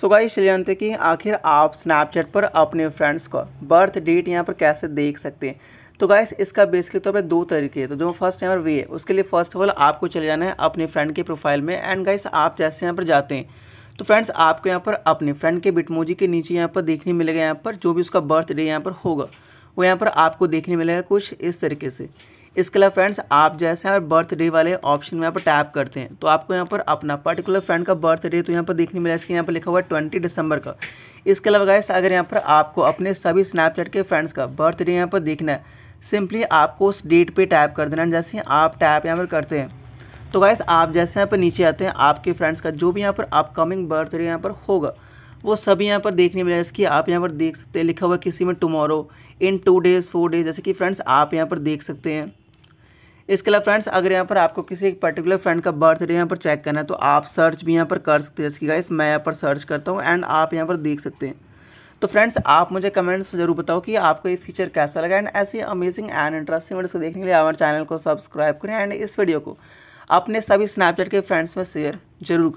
so guys चलिए जानते हैं कि आखिर आप स्नैपचैट पर अपने फ्रेंड्स का बर्थ डेट यहाँ पर कैसे देख सकते हैं तो गाइस इसका बेसिकली तो पर दो तरीके हैं तो जो फर्स्ट यहाँ पर वे है उसके लिए फर्स्ट ऑफ ऑल आपको चले जाना है अपने फ्रेंड के प्रोफाइल में एंड गाइस आप जैसे यहाँ पर जाते हैं तो फ्रेंड्स आपको यहाँ पर अपने फ्रेंड के बिटमोजी के नीचे यहाँ पर देखने मिलेगा यहाँ पर जो भी उसका बर्थडे यहाँ पर होगा वो यहाँ पर आपको देखने मिलेगा कुछ इस तरीके से इसके लिए फ्रेंड्स आप जैसे यहाँ पर बर्थडे वाले ऑप्शन में यहाँ पर टैप करते हैं तो आपको यहाँ पर अपना पर्टिकुलर फ्रेंड का बर्थडे तो यहाँ पर देखने मिला इसके यहाँ पर लिखा हुआ है ट्वेंटी दिसंबर का इसके अलावा गैस अगर यहाँ पर आपको अपने सभी स्नैपचैट के फ्रेंड्स का बर्थडे यहाँ पर देखना है सिंपली आपको उस डेट पर टैप कर देना जैसे आप टैप यहाँ पर करते हैं तो गैस आप जैसे यहाँ पर नीचे आते हैं आपके फ्रेंड्स का जो भी यहाँ पर अपकमिंग बर्थडे यहाँ पर होगा वो सभी यहाँ पर देखने मिला जैसे कि आप यहाँ पर देख सकते हैं लिखा हुआ किसी में tomorrow in two days four days जैसे कि फ्रेंड्स आप यहाँ पर देख सकते हैं इसके अलावा फ्रेंड्स अगर यहाँ पर आपको किसी एक पर्टिकुलर फ्रेंड का बर्थडे यहाँ पर चेक करना है तो आप सर्च भी यहाँ पर कर सकते हैं इसकी गाइस मैं यहाँ पर सर्च करता हूँ एंड आप यहाँ पर देख सकते हैं तो फ्रेंड्स आप मुझे कमेंट्स जरूर बताओ कि आपको ये फीचर कैसा लगा एंड ऐसी अमेजिंग एंड इंटरेस्टिंग वीडियो को देखने के लिए हमारे चैनल को सब्सक्राइब करें एंड इस वीडियो को अपने सभी स्नैपचैट के फ्रेंड्स में शेयर जरूर करें